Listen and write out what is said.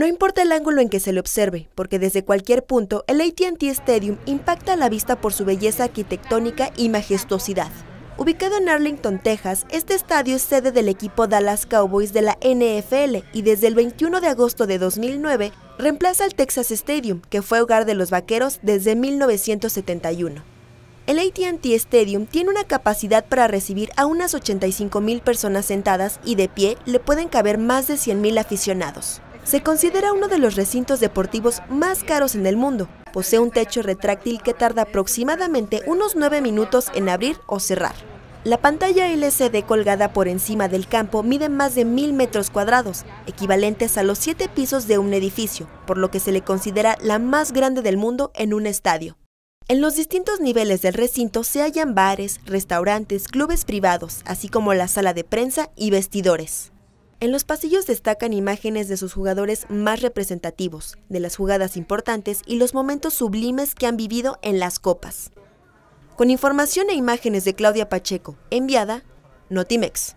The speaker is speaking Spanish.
No importa el ángulo en que se le observe, porque desde cualquier punto el ATT Stadium impacta a la vista por su belleza arquitectónica y majestuosidad. Ubicado en Arlington, Texas, este estadio es sede del equipo Dallas Cowboys de la NFL y desde el 21 de agosto de 2009 reemplaza al Texas Stadium, que fue hogar de los Vaqueros desde 1971. El ATT Stadium tiene una capacidad para recibir a unas 85.000 personas sentadas y de pie le pueden caber más de 100.000 aficionados. Se considera uno de los recintos deportivos más caros en el mundo. Posee un techo retráctil que tarda aproximadamente unos 9 minutos en abrir o cerrar. La pantalla LCD colgada por encima del campo mide más de mil metros cuadrados, equivalentes a los siete pisos de un edificio, por lo que se le considera la más grande del mundo en un estadio. En los distintos niveles del recinto se hallan bares, restaurantes, clubes privados, así como la sala de prensa y vestidores. En los pasillos destacan imágenes de sus jugadores más representativos, de las jugadas importantes y los momentos sublimes que han vivido en las copas. Con información e imágenes de Claudia Pacheco, enviada Notimex.